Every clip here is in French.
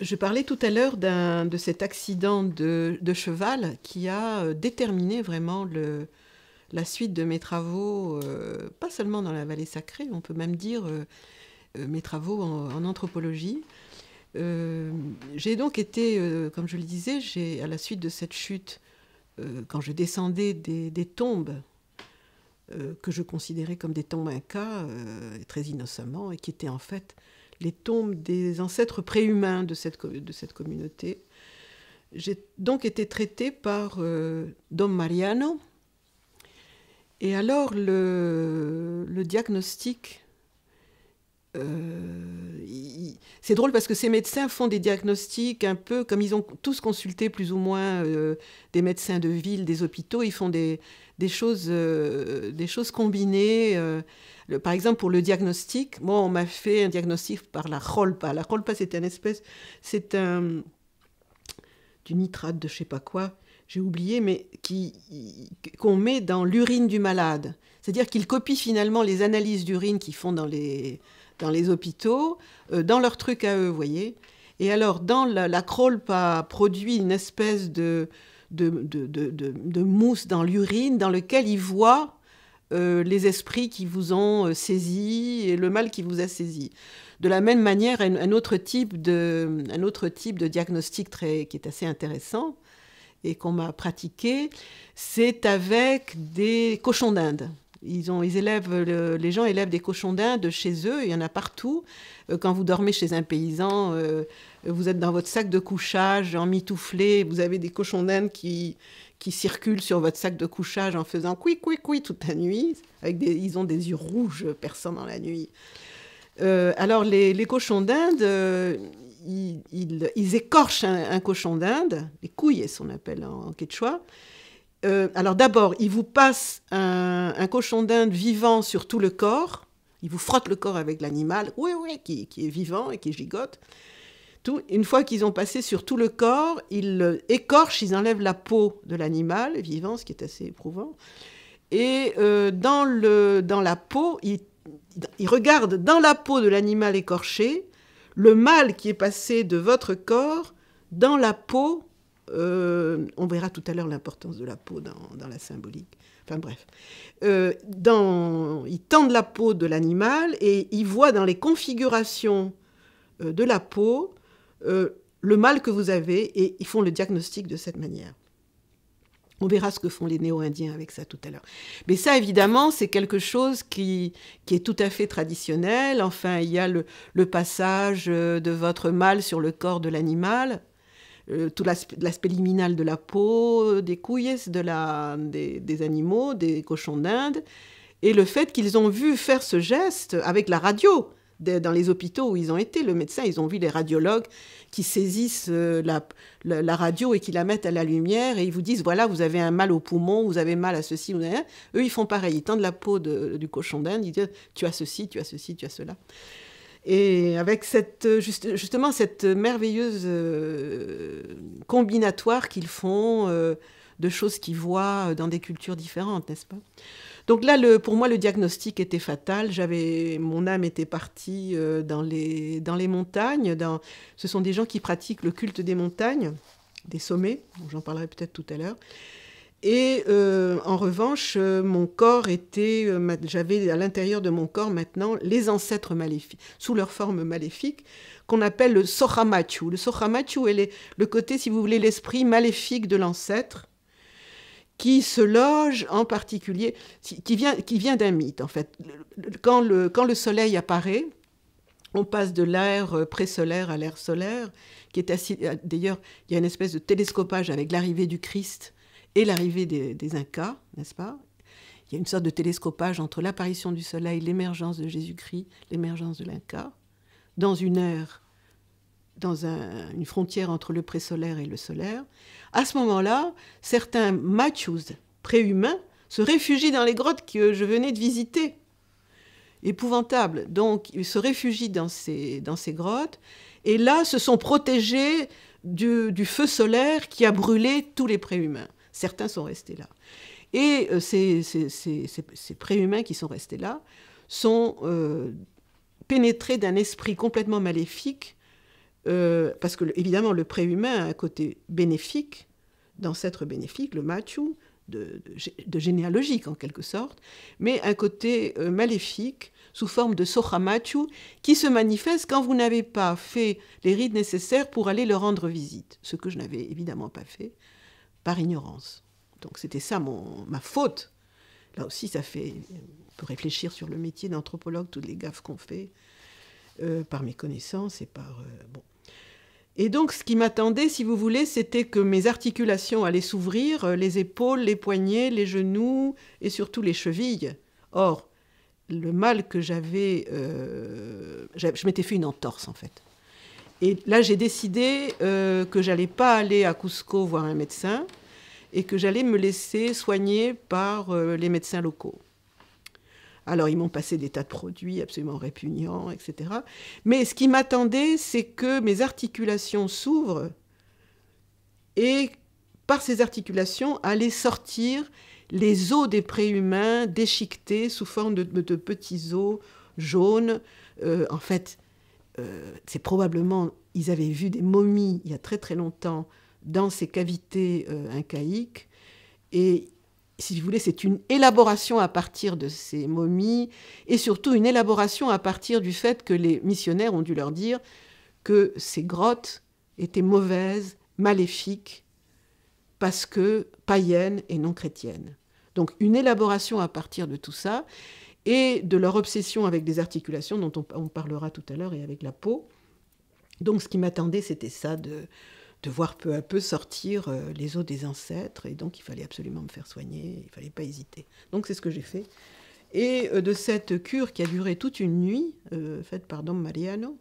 je, parlais tout à l'heure de cet accident de, cheval qui a euh, déterminé vraiment la suite de mes travaux, euh, pas seulement dans la vallée sacrée, on peut même dire euh, mes travaux en, anthropologie. j'ai donc été, comme je le disais, à la suite de cette chute, quand je descendais des, tombes que je considérais comme des tombes inca, très innocemment, et qui étaient en fait les tombes des ancêtres préhumains de cette, de cette communauté. J'ai donc été traitée par euh, Dom Mariano. Et alors, le diagnostic euh, c'est drôle parce que ces médecins font des diagnostics un peu comme ils ont tous consulté plus ou moins euh, des médecins de ville, des hôpitaux, ils font des, des choses, euh, des choses combinées. par exemple, pour le diagnostic, moi, on m'a fait un diagnostic par la rolpa. La rolpa, c'est une espèce, c'est un, du nitrate de je sais pas quoi, j'ai oublié, mais qu'on met dans l'urine du malade. C'est-à-dire qu'ils copient finalement les analyses d'urine qu'ils font dans les, dans les hôpitaux, euh, dans leurs trucs à eux, vous voyez. Et alors, dans la, la a produit une espèce de, de, mousse dans l'urine dans lequel ils voient euh, les esprits qui vous ont euh, saisi et le mal qui vous a saisi. De la même manière, un, autre, type de, un autre type de diagnostic très, qui est assez intéressant et qu'on m'a pratiqué, c'est avec des cochons d'Inde. Ils, les gens élèvent des cochons d'Inde chez eux, il y en a partout. Euh, quand vous dormez chez un paysan, euh, vous êtes dans votre sac de couchage, en mitouflé, vous avez des cochons d'Inde qui, qui circulent sur votre sac de couchage en faisant coui, coui, coui toute la nuit. Avec ils ont des yeux rouges personne, dans la nuit. Euh, alors, les, les cochons d'Inde, ils, écorchent un, cochon d'Inde, les couilles, on appelle en quechua. Euh, alors d'abord, ils vous passent un, cochon d'Inde vivant sur tout le corps. Ils vous frottent le corps avec l'animal, oui, oui, qui, est vivant et qui gigote. une fois qu'ils ont passé sur tout le corps, ils écorchent, ils enlèvent la peau de l'animal vivant, ce qui est assez éprouvant. Et euh, dans, la peau, ils, ils regardent dans la peau de l'animal écorché le mal qui est passé de votre corps dans la peau euh, on verra tout à l'heure l'importance de la peau dans, la symbolique. Enfin bref. Euh, ils tendent la peau de l'animal et ils voient dans les configurations euh, de la peau le mal que vous avez et ils font le diagnostic de cette manière. On verra ce que font les néo-indiens avec ça tout à l'heure. Mais ça, évidemment, c'est quelque chose qui, est tout à fait traditionnel. Enfin, il y a le, passage de votre mal sur le corps de l'animal euh, tout l'aspect liminal de la peau, euh, des couilles, de la, des, animaux, des cochons d'Inde, et le fait qu'ils ont vu faire ce geste avec la radio dans les hôpitaux où ils ont été, le médecin, ils ont vu les radiologues qui saisissent euh, la, la, radio et qui la mettent à la lumière et ils vous disent voilà, vous avez un mal au poumon, vous avez mal à ceci ou à Eux, ils font pareil, ils tendent la peau du cochon d'Inde, ils disent tu as ceci, tu as ceci, tu as cela. Et avec cette, euh, justement cette merveilleuse euh, combinatoire qu'ils font euh, de choses qu'ils voient dans des cultures différentes, n'est-ce pas donc là, pour moi, le diagnostic était fatal. J'avais, mon âme était partie dans les, dans les montagnes. ce sont des gens qui pratiquent le culte des montagnes, des sommets. J'en parlerai peut-être tout à l'heure. Et euh, en revanche, euh, mon corps était, euh, j'avais à l'intérieur de mon corps maintenant les ancêtres maléfiques, sous leur forme maléfique, qu'on appelle le sohamachu. Le sohamachu est le côté, si vous voulez, l'esprit maléfique de l'ancêtre qui se loge en particulier, qui vient, d'un mythe en fait. Quand le, soleil apparaît, on passe de l'air présolaire à l'air solaire, qui est assis. D'ailleurs, il y a une espèce de télescopage avec l'arrivée du Christ et l'arrivée des, Incas, n'est-ce pas Il y a une sorte de télescopage entre l'apparition du Soleil, l'émergence de Jésus-Christ, l'émergence de l'Inca, dans une ère, dans une frontière entre le pré-solaire et le solaire. À ce moment-là, certains pré préhumains, se réfugient dans les grottes que je venais de visiter. Épouvantable. Donc, ils se réfugient dans ces, grottes. Et là, se sont protégés du, du feu solaire qui a brûlé tous les préhumains. Certains sont restés là. Et euh, ces, préhumains qui sont restés là sont euh, pénétrés d'un esprit complètement maléfique, euh, parce que évidemment le préhumain a un côté bénéfique, d'ancêtre bénéfique, le machu, de, généalogique en quelque sorte, mais un côté maléfique sous forme de machu qui se manifeste quand vous n'avez pas fait les rites nécessaires pour aller leur rendre visite, ce que je n'avais évidemment pas fait par ignorance. Donc c'était ça mon, ma faute. Là aussi, ça fait. On peut réfléchir sur le métier d'anthropologue, toutes les gaffes qu'on fait, euh, par mes connaissances et par. Euh, bon. Et donc, ce qui m'attendait, si vous voulez, c'était que mes articulations allaient s'ouvrir, euh, les épaules, les poignets, les genoux et surtout les chevilles. Or, le mal que j'avais. je m'étais fait une entorse, en fait. Et là, j'ai décidé euh, que j'allais pas aller à Cusco voir un médecin et que j'allais me laisser soigner par euh, les médecins locaux. Alors, ils m'ont passé des tas de produits absolument répugnants, etc. Mais ce qui m'attendait, c'est que mes articulations s'ouvrent et par ces articulations, allaient sortir les os des préhumains déchiquetés sous forme de, petits os jaunes. Euh, en fait, euh, c'est probablement, ils avaient vu des momies il y a très très longtemps dans ces cavités euh, incaïques. Et si vous voulez, c'est une élaboration à partir de ces momies et surtout une élaboration à partir du fait que les missionnaires ont dû leur dire que ces grottes étaient mauvaises, maléfiques, parce que païennes et non chrétiennes. Donc une élaboration à partir de tout ça et de leur obsession avec des articulations dont on, parlera tout à l'heure et avec la peau. Donc ce qui m'attendait, c'était ça, de, voir peu à peu sortir euh, les os des ancêtres, et donc il fallait absolument me faire soigner, il ne fallait pas hésiter. Donc c'est ce que j'ai fait. Et euh, de cette cure qui a duré toute une nuit, euh, faite par Dom Mariano,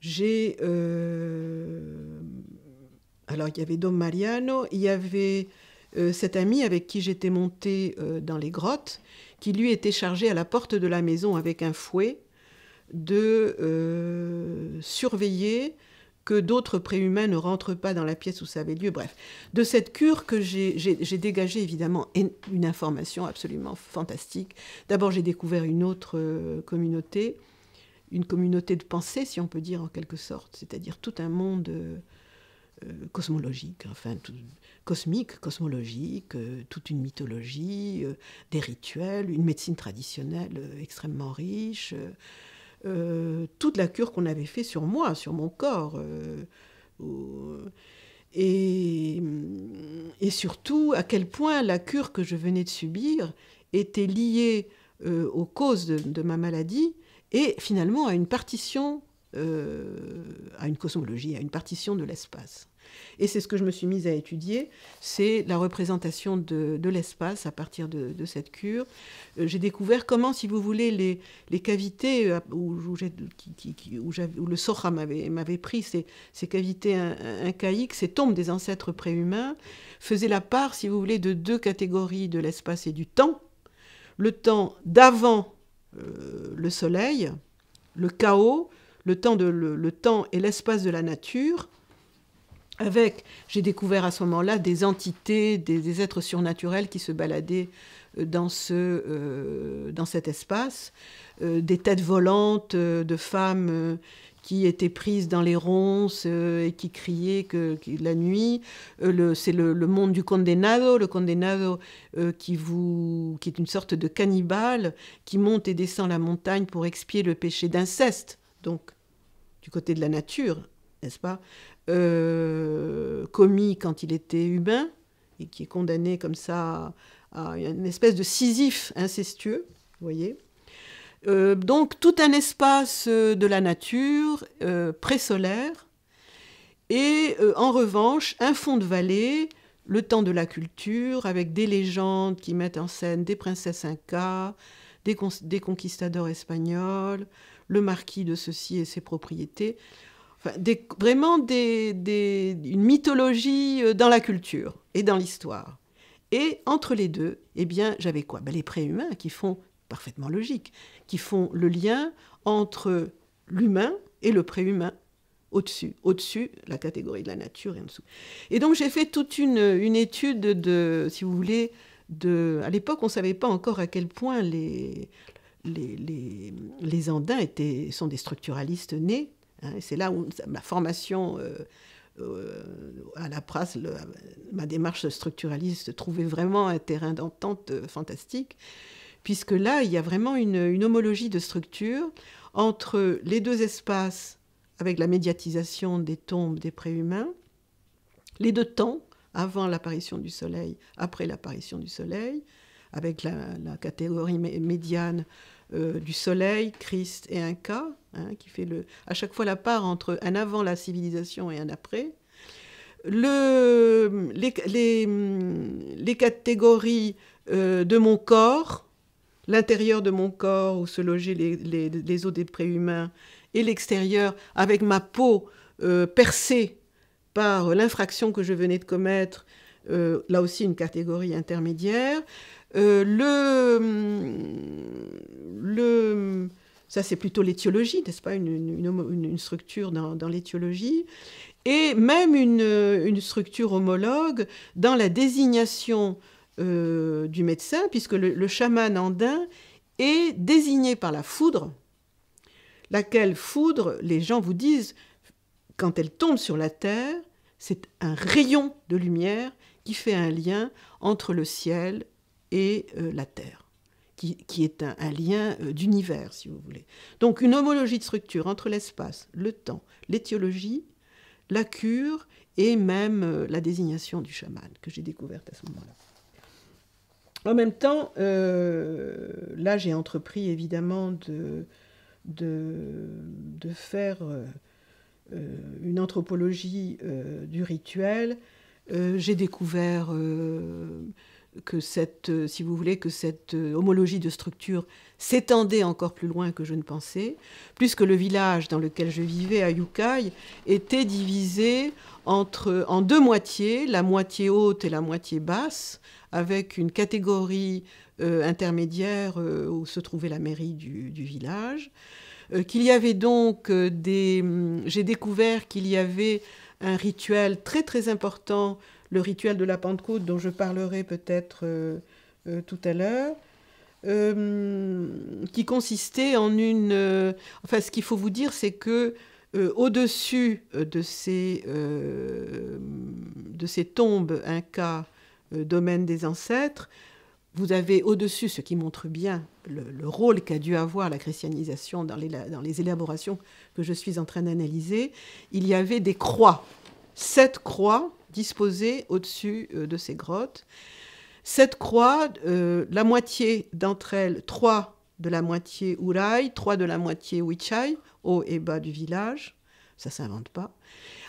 j'ai... alors il y avait Dom Mariano, il y avait cet ami avec qui j'étais montée dans les grottes, qui lui était chargé à la porte de la maison avec un fouet de euh, surveiller que d'autres préhumains ne rentrent pas dans la pièce où ça avait lieu. Bref, de cette cure que j'ai dégagé évidemment une information absolument fantastique. D'abord, j'ai découvert une autre euh, communauté, une communauté de pensée, si on peut dire en quelque sorte, c'est-à-dire tout un monde euh, euh, cosmologique, enfin cosmique, cosmologique, euh, toute une mythologie, euh, des rituels, une médecine traditionnelle extrêmement riche, toute la cure qu'on avait fait sur moi, sur mon corps. Et, et, surtout à quel point la cure que je venais de subir était liée aux causes de, ma maladie et finalement à une partition, à une cosmologie, à une partition de l'espace. Et c'est ce que je me suis mise à étudier, c'est la représentation de, l'espace à partir de, cette cure. Euh, j'ai découvert comment, si vous voulez, les, cavités euh, où, le Sora m'avait pris, ces, cavités incaïques, ces tombes des ancêtres préhumains, faisaient la part, si vous voulez, de deux catégories de l'espace et du temps. Le temps d'avant euh, le soleil, le chaos, le temps et l'espace de la nature, avec, j'ai découvert à ce moment-là des entités, des, êtres surnaturels qui se baladaient euh, dans, ce, euh, dans cet espace, euh, des têtes volantes de femmes qui étaient prises dans les ronces et qui criaient que, la nuit. c'est le, monde du condenado, le condenado qui, vous, qui est une sorte de cannibale qui monte et descend la montagne pour expier le péché d'inceste, donc du côté de la nature, n'est-ce pas euh, commis quand il était humain, et qui est condamné comme ça à une espèce de Sisyphe incestueux, vous voyez. Euh, donc tout un espace euh, de la nature présolaire, et en revanche un fond de vallée, le temps de la culture, avec des légendes qui mettent en scène des princesses incas, des, conquistadors espagnols, le marquis de ceci et ses propriétés vraiment une mythologie euh, dans la culture et dans l'histoire. Et entre les deux, eh bien, j'avais quoi ben, Les préhumains qui font, parfaitement logique, qui font le lien entre l'humain et le préhumain au-dessus. Au-dessus, la catégorie de la nature et en dessous. Et donc j'ai fait toute une, étude de, si vous voulez, de, à l'époque on ne savait pas encore à quel point les, les, les, les Andins étaient, sont des structuralistes nés. Hein, c'est là où ma formation euh, euh, à la Prasse, ma démarche structuraliste trouvait vraiment un terrain d'entente euh, fantastique, puisque là, il y a vraiment une, homologie de structure entre les deux espaces avec la médiatisation des tombes des préhumains, les deux temps, avant l'apparition du soleil, après l'apparition du soleil, avec la, la catégorie médiane euh, du soleil, Christ et Inca, hein, qui fait le, à chaque fois la part entre un avant la civilisation et un après. les, catégories euh, de mon corps, l'intérieur de mon corps où se logeaient les, les, os des préhumains, et l'extérieur avec ma peau euh, percée par l'infraction que je venais de commettre, là aussi une catégorie intermédiaire, euh, le, hum, le, ça, c'est plutôt l'étiologie, n'est-ce pas une, structure dans, dans l'étiologie. Et même une, structure homologue dans la désignation euh, du médecin, puisque le, le chaman andin est désigné par la foudre, laquelle foudre, les gens vous disent, quand elle tombe sur la terre, c'est un rayon de lumière qui fait un lien entre le ciel et euh, la Terre, qui, qui est un, lien euh, d'univers, si vous voulez. Donc une homologie de structure entre l'espace, le temps, l'étiologie, la cure et même euh, la désignation du chaman, que j'ai découverte à ce moment-là. En même temps, là j'ai entrepris évidemment de, de, de faire une anthropologie du rituel. j'ai découvert que cette, euh, si vous voulez, que cette euh, homologie de structure s'étendait encore plus loin que je ne pensais, puisque le village dans lequel je vivais, à Yukai, était divisé entre, en deux moitiés, la moitié haute et la moitié basse, avec une catégorie euh, intermédiaire où se trouvait la mairie du, village. qu'il y avait donc des... Hum, j'ai découvert qu'il y avait un rituel très très important le rituel de la Pentecôte dont je parlerai peut-être euh, euh, tout à l'heure, euh, qui consistait en une... enfin, ce qu'il faut vous dire, c'est que au-dessus de, ces, de ces tombes incas, domaine des ancêtres, vous avez au-dessus, ce qui montre bien le, rôle qu'a dû avoir la christianisation dans les, dans les élaborations que je suis en train d'analyser, il y avait des croix. Sept croix disposée au-dessus euh, de ces grottes. Cette croix, euh, la moitié d'entre elles, trois de la moitié Urai, trois de la moitié Wichai, haut et bas du village, ça s'invente pas,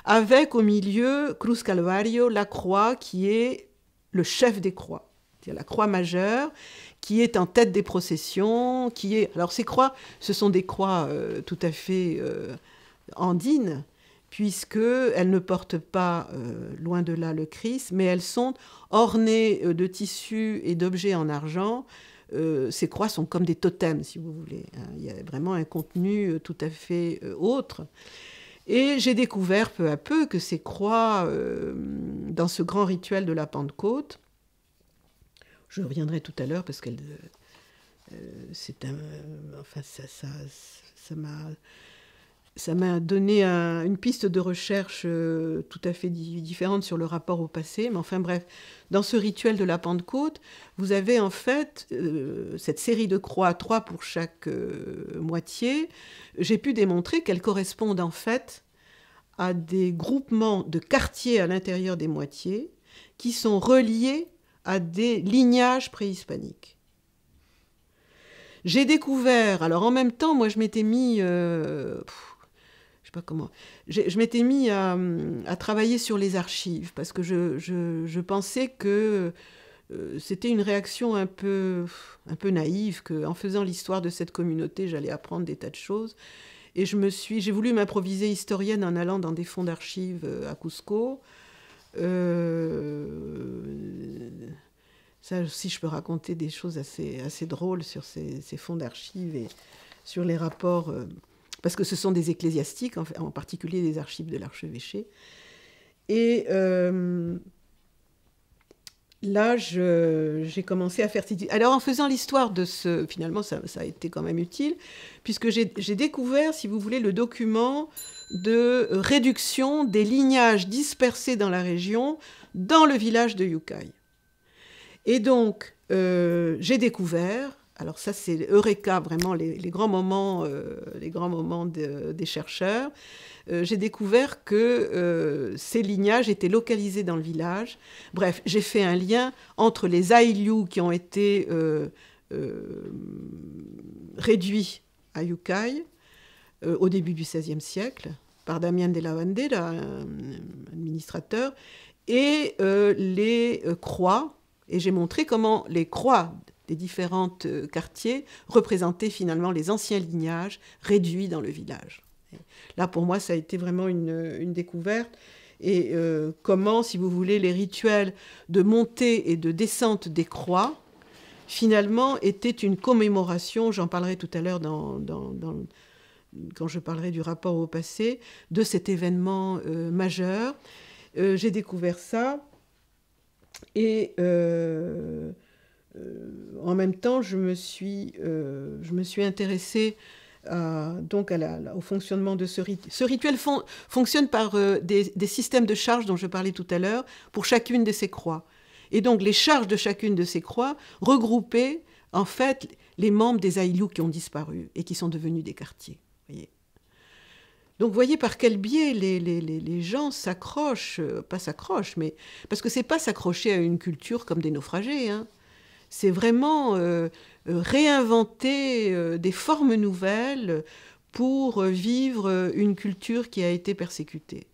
avec au milieu Cruz Calvario, la croix qui est le chef des croix c'est-à-dire la croix majeure, qui est en tête des processions, qui est... Alors ces croix, ce sont des croix euh, tout à fait andines, puisqu'elles ne portent pas, euh, loin de là, le Christ, mais elles sont ornées euh, de tissus et d'objets en argent. Euh, ces croix sont comme des totems, si vous voulez. Hein. Il y a vraiment un contenu tout à fait autre. Et j'ai découvert peu à peu que ces croix, dans ce grand rituel de la Pentecôte, je reviendrai tout à l'heure parce qu'elle, c'est un, enfin ça, ça, m'a ça m'a donné une piste de recherche euh, tout à fait différente sur le rapport au passé. Mais enfin bref, dans ce rituel de la Pentecôte, vous avez en fait euh, cette série de croix, trois pour chaque euh, moitié. J'ai pu démontrer qu'elles correspondent en fait à des groupements de quartiers à l'intérieur des moitiés qui sont reliés à des lignages préhispaniques. J'ai découvert, alors en même temps, moi je m'étais mis... Je sais pas comment. Je, m'étais mis à, travailler sur les archives parce que je, pensais que euh, c'était une réaction un peu, un peu naïve, qu'en faisant l'histoire de cette communauté, j'allais apprendre des tas de choses. Et je me suis, j'ai voulu m'improviser historienne en allant dans des fonds d'archives euh, à Cusco. Euh, ça aussi, je peux raconter des choses assez, assez drôles sur ces, fonds d'archives et sur les rapports parce que ce sont des ecclésiastiques, en, particulier des archives de l'archevêché. Et euh, là, j'ai commencé à faire... Alors en faisant l'histoire de ce... Finalement, ça, a été quand même utile, puisque j'ai découvert, si vous voulez, le document de réduction des lignages dispersés dans la région, dans le village de Yukai. Et donc, euh, j'ai découvert alors ça, c'est Eureka, vraiment les, grands moments, les grands moments euh, des chercheurs. Euh, j'ai découvert que euh, ces lignages étaient localisés dans le village. Bref, j'ai fait un lien entre les Aïliou qui ont été réduits à Yukai au début du XVIe siècle par Damien de la un administrateur et les croix et j'ai montré comment les croix des différents euh, quartiers représentaient finalement les anciens lignages réduits dans le village. Là, pour moi, ça a été vraiment une, découverte. Et euh, comment, si vous voulez, les rituels de montée et de descente des croix, finalement, étaient une commémoration, j'en parlerai tout à l'heure dans, quand je parlerai du rapport au passé, de cet événement euh, majeur. J'ai découvert ça. Et euh, en même temps, je me suis, euh, je me suis intéressée donc au fonctionnement de ce rituel. Ce rituel fonctionne par euh, des, systèmes de charges dont je parlais tout à l'heure pour chacune de ces croix. Et donc les charges de chacune de ces croix regroupaient en fait les membres des Aïlou qui ont disparu et qui sont devenus des quartiers. Donc, Donc voyez par quel biais les, gens s'accrochent, pas s'accrochent, mais parce que c'est pas s'accrocher à une culture comme des naufragés. Hein. C'est vraiment euh, euh, réinventer euh, des formes nouvelles pour vivre une culture qui a été persécutée,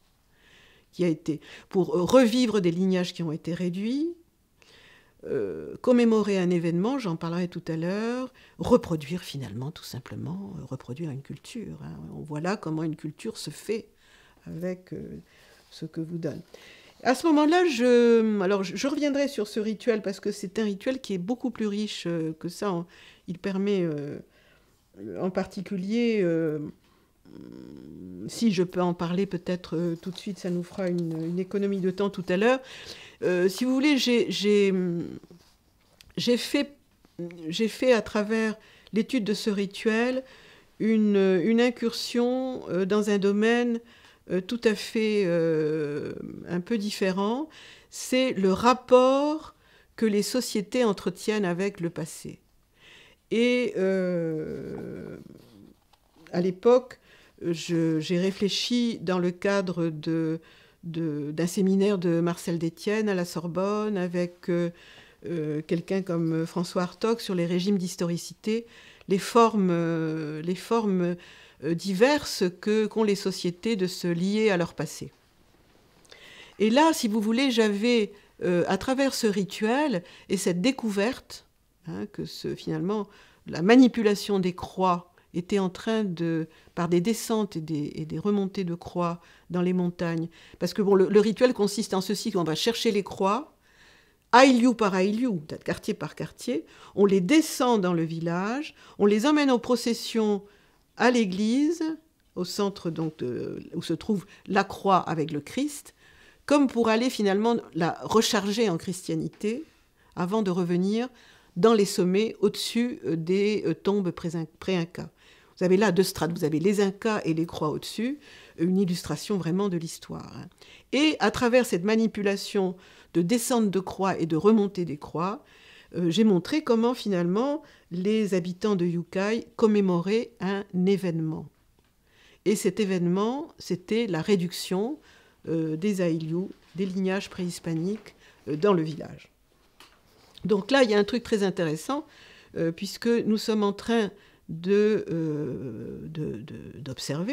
qui a été pour revivre des lignages qui ont été réduits, commémorer un événement, j'en parlerai tout à l'heure, reproduire finalement tout simplement, reproduire une culture. Voilà hein. On voit là comment une culture se fait avec ce que vous donne. À ce moment-là, je, alors je, reviendrai sur ce rituel parce que c'est un rituel qui est beaucoup plus riche euh, que ça. il permet euh, en particulier, euh, si je peux en parler peut-être tout de suite, ça nous fera une, économie de temps tout à l'heure. si vous voulez, j'ai fait, à travers l'étude de ce rituel une incursion dans un domaine euh, tout à fait euh, un peu différent, c'est le rapport que les sociétés entretiennent avec le passé. Et euh, à l'époque, j'ai réfléchi dans le cadre d'un séminaire de Marcel Detienne à la Sorbonne avec quelqu'un comme François Hartog sur les régimes d'historicité, les formes, les formes euh, diverses que qu'ont les sociétés de se lier à leur passé. Et là, si vous voulez, j'avais, euh, à travers ce rituel et cette découverte, hein, que ce, finalement, la manipulation des croix était en train de, par des descentes et des, remontées de croix dans les montagnes, parce que bon, le, rituel consiste en ceci, qu'on va chercher les croix, aïliou par aïliou, quartier par quartier, on les descend dans le village, on les emmène en procession à l'église, au centre donc où se trouve la croix avec le Christ, comme pour aller finalement la recharger en christianité avant de revenir dans les sommets au-dessus euh, des euh, tombes pré-incas. Vous avez là deux strates, vous avez les Incas et les croix au-dessus, une illustration vraiment de l'histoire. Hein. Et à travers cette manipulation de descente de croix et de remontée des croix, euh, j'ai montré comment finalement les habitants de Yukai commémoraient un événement. Et cet événement, c'était la réduction euh, des Ailiou, des lignages préhispaniques euh, dans le village. Donc là, il y a un truc très intéressant, euh, puisque nous sommes en train d'observer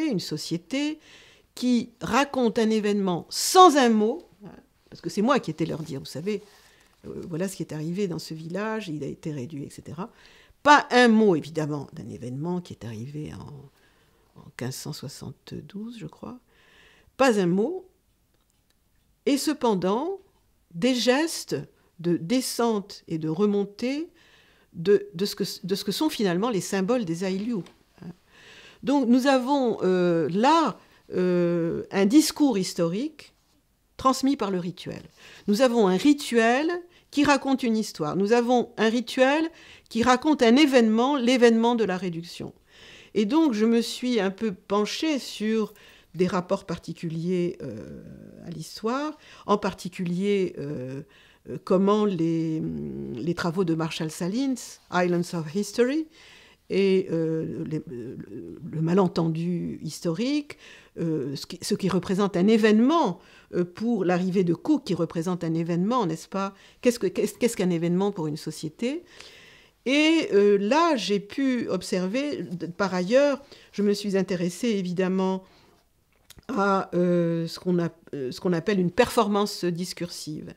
de, une société qui raconte un événement sans un mot, hein, parce que c'est moi qui étais leur dire, vous savez, voilà ce qui est arrivé dans ce village, il a été réduit, etc. Pas un mot, évidemment, d'un événement qui est arrivé en, 1572, je crois. Pas un mot. Et cependant, des gestes de descente et de remontée de, ce, que, de ce que sont finalement les symboles des Aïliou. Donc nous avons euh, là euh, un discours historique transmis par le rituel. Nous avons un rituel qui raconte une histoire. Nous avons un rituel qui raconte un événement, l'événement de la réduction. Et donc, je me suis un peu penchée sur des rapports particuliers euh, à l'histoire, en particulier euh, comment les, travaux de Marshall Salins, Islands of History, et euh, le, malentendu historique, ce, qui, représente un événement pour l'arrivée de Cook, qui représente un événement, n'est-ce pas Qu'est-ce qu'un événement pour une société et euh, là, j'ai pu observer, par ailleurs, je me suis intéressée évidemment à euh, euh, ce qu'on appelle une performance discursive,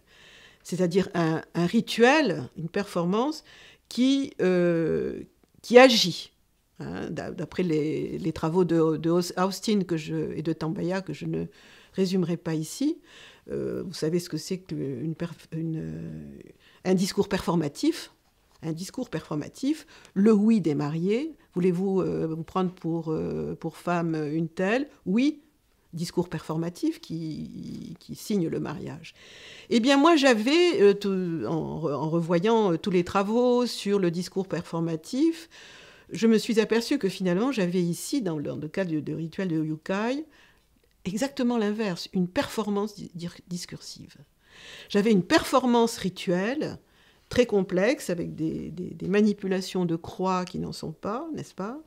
c'est-à-dire un, rituel, une performance qui, qui agit. Hein, d'après les, travaux de, Austin que je, et de Tambaya, que je ne résumerai pas ici, vous savez ce que c'est qu'un discours performatif un discours performatif. Le oui des mariés, voulez-vous euh, prendre pour, euh, pour femme euh, une telle Oui, discours performatif qui, signe le mariage. Eh bien, moi, j'avais, en, revoyant tous les travaux sur le discours performatif, je me suis aperçue que finalement, j'avais ici, dans le, cadre cas du, rituel de Yukai, exactement l'inverse, une performance discursive. J'avais une performance rituelle très complexe, avec des, manipulations de croix qui n'en sont pas, n'est-ce pas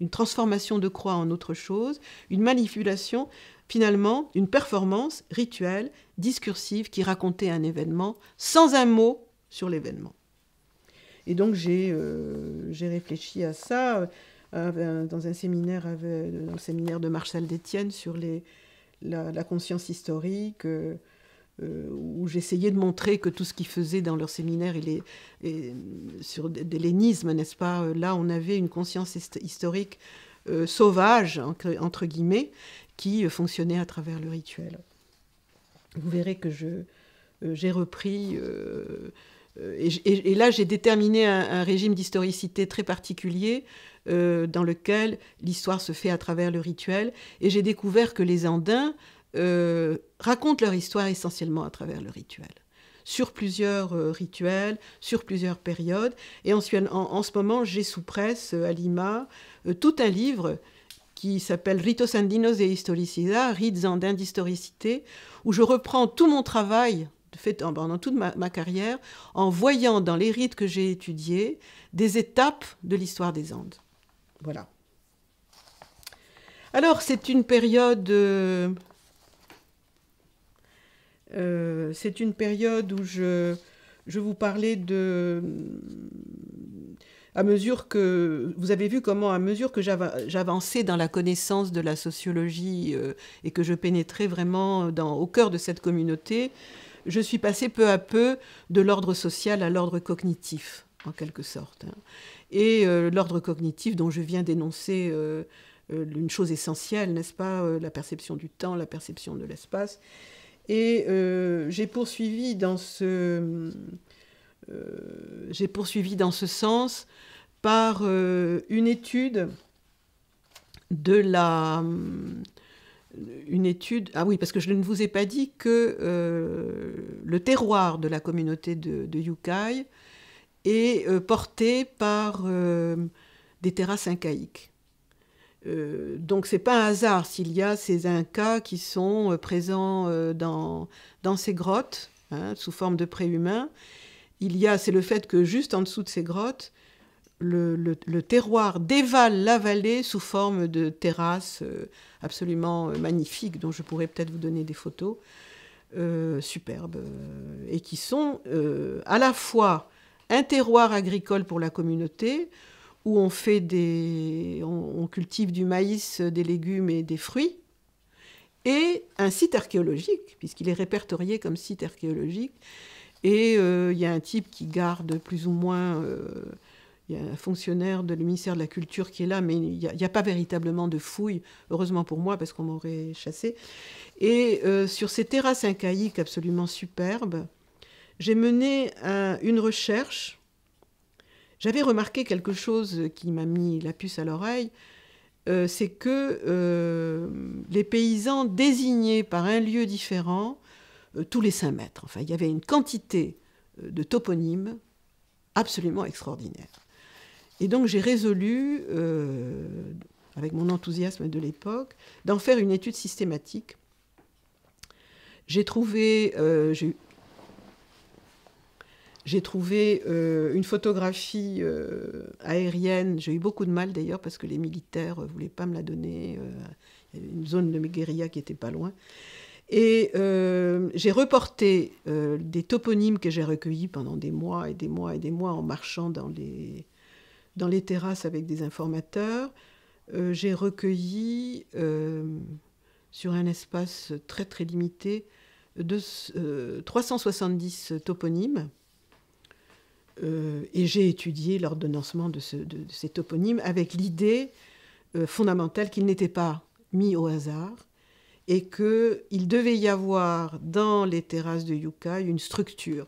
Une transformation de croix en autre chose, une manipulation, finalement, une performance rituelle, discursive, qui racontait un événement sans un mot sur l'événement. Et donc j'ai euh, réfléchi à ça euh, dans un séminaire, euh, le séminaire de Marcel Détienne sur la, conscience historique. Euh, où j'essayais de montrer que tout ce qu'ils faisaient dans leur séminaire il est, sur d'hellénisme, n'est-ce pas euh, Là, on avait une conscience historique euh, sauvage, entre, guillemets, qui fonctionnait à travers le rituel. Vous verrez que je, j'ai repris... Et, là, j'ai déterminé un régime d'historicité très particulier dans lequel l'histoire se fait à travers le rituel. Et j'ai découvert que les Andins, euh, racontent leur histoire essentiellement à travers le rituel sur plusieurs euh, rituels, sur plusieurs périodes. Et en, ce moment, j'ai sous presse euh, à Lima tout un livre qui s'appelle Ritos Andinos de Historicidad, Rites andins d'historicité, où je reprends tout mon travail fait pendant toute ma, ma, carrière en voyant dans les rites que j'ai étudiés des étapes de l'histoire des Andes. Voilà. Alors, c'est une période euh, c'est une période où je, vous parlais de... À mesure que... Vous avez vu comment, à mesure que j'avançais dans la connaissance de la sociologie euh, et que je pénétrais vraiment dans, au cœur de cette communauté, je suis passé peu à peu de l'ordre social à l'ordre cognitif, en quelque sorte. Hein. Et euh, l'ordre cognitif dont je viens d'énoncer une chose essentielle, n'est-ce pas La perception du temps, la perception de l'espace. Et euh, j'ai poursuivi dans ce, euh, j'ai poursuivi dans ce sens par euh, une étude de la une étude ah oui parce que je ne vous ai pas dit que le terroir de la communauté de, de Yukai est porté par des terrasses incaïques donc euh, donc c'est pas un hasard s'il y a ces Incas qui sont euh, présents euh, dans, ces grottes hein, sous forme de préhumains. Il y a, c'est le fait que juste en dessous de ces grottes, le, terroir dévale la vallée sous forme de terrasses absolument magnifiques dont je pourrais peut-être vous donner des photos superbes et qui sont à la fois un terroir agricole pour la communauté, où on fait des, on, cultive du maïs, des légumes et des fruits, et un site archéologique, puisqu'il est répertorié comme site archéologique. Et euh, il y a un type qui garde plus ou moins, euh, il y a un fonctionnaire de le ministère de la Culture qui est là, mais il n'y a, pas véritablement de fouilles, heureusement pour moi, parce qu'on m'aurait chassé. Et euh, sur ces terrasses incaïques absolument superbes, j'ai mené une recherche j'avais remarqué quelque chose qui m'a mis la puce à l'oreille, euh, c'est que euh, les paysans désignaient par un lieu différent euh, tous les 5 mètres. Enfin, il y avait une quantité de toponymes absolument extraordinaire. Et donc j'ai résolu, avec mon enthousiasme de l'époque, d'en faire une étude systématique. J'ai trouvé, j'ai trouvé euh, une photographie euh, aérienne. J'ai eu beaucoup de mal d'ailleurs parce que les militaires ne euh, voulaient pas me la donner. Il y avait une zone de guérilla qui n'était pas loin. Et j'ai reporté des toponymes que j'ai recueillis pendant des mois et des mois et des mois en marchant dans les, terrasses avec des informateurs. j'ai recueilli sur un espace très très limité 370 toponymes. Euh, et j'ai étudié l'ordonnancement de, de, ces toponymes avec l'idée euh, fondamentale qu'ils n'étaient pas mis au hasard et qu'il devait y avoir dans les terrasses de yukai une structure.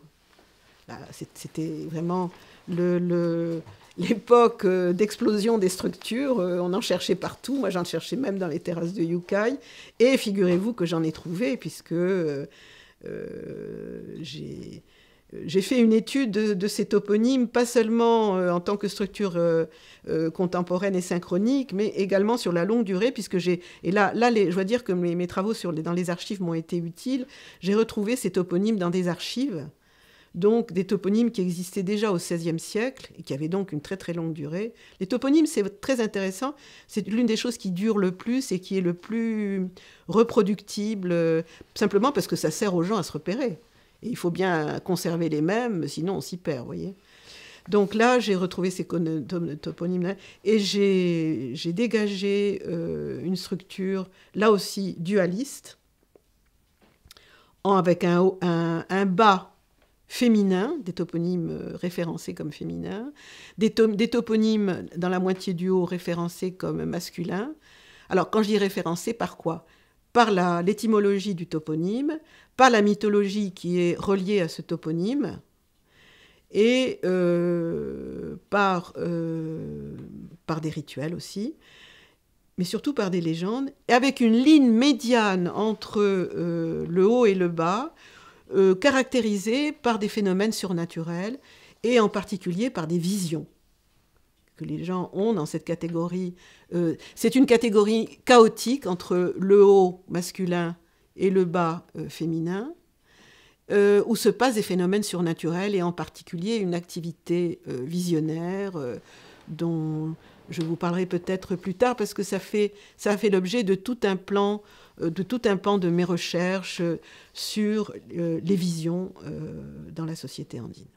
C'était vraiment l'époque euh, d'explosion des structures. On en cherchait partout. Moi, j'en cherchais même dans les terrasses de Yukai. Et figurez-vous que j'en ai trouvé, puisque j'ai j'ai fait une étude de, ces toponymes, pas seulement euh, en tant que structure euh, euh, contemporaine et synchronique, mais également sur la longue durée, puisque j'ai... Et là, là je dois dire que mes, travaux sur dans les archives m'ont été utiles. J'ai retrouvé ces toponymes dans des archives, donc des toponymes qui existaient déjà au XVIe siècle et qui avaient donc une très très longue durée. Les toponymes, c'est très intéressant. C'est l'une des choses qui dure le plus et qui est le plus reproductible, simplement parce que ça sert aux gens à se repérer il faut bien conserver les mêmes, sinon on s'y perd, vous voyez. Donc là, j'ai retrouvé ces toponymes et j'ai dégagé euh, une structure, là aussi dualiste, avec un, bas féminin, des toponymes euh, référencés comme féminins, des, des toponymes dans la moitié du haut référencés comme masculins. Alors quand je dis référencés, par quoi par l'étymologie du toponyme, par la mythologie qui est reliée à ce toponyme, et euh, euh, par, des rituels aussi, mais surtout par des légendes, avec une ligne médiane entre euh, le haut et le bas, caractérisée par des phénomènes surnaturels, et en particulier par des visions que les gens ont dans cette catégorie euh, c'est une catégorie chaotique entre le haut masculin et le bas euh, féminin, euh, où se passent des phénomènes surnaturels et en particulier une activité visionnaire dont je vous parlerai peut-être plus tard parce que ça, fait, ça a fait l'objet de tout un plan de tout un pan de mes recherches sur les visions dans la société andine.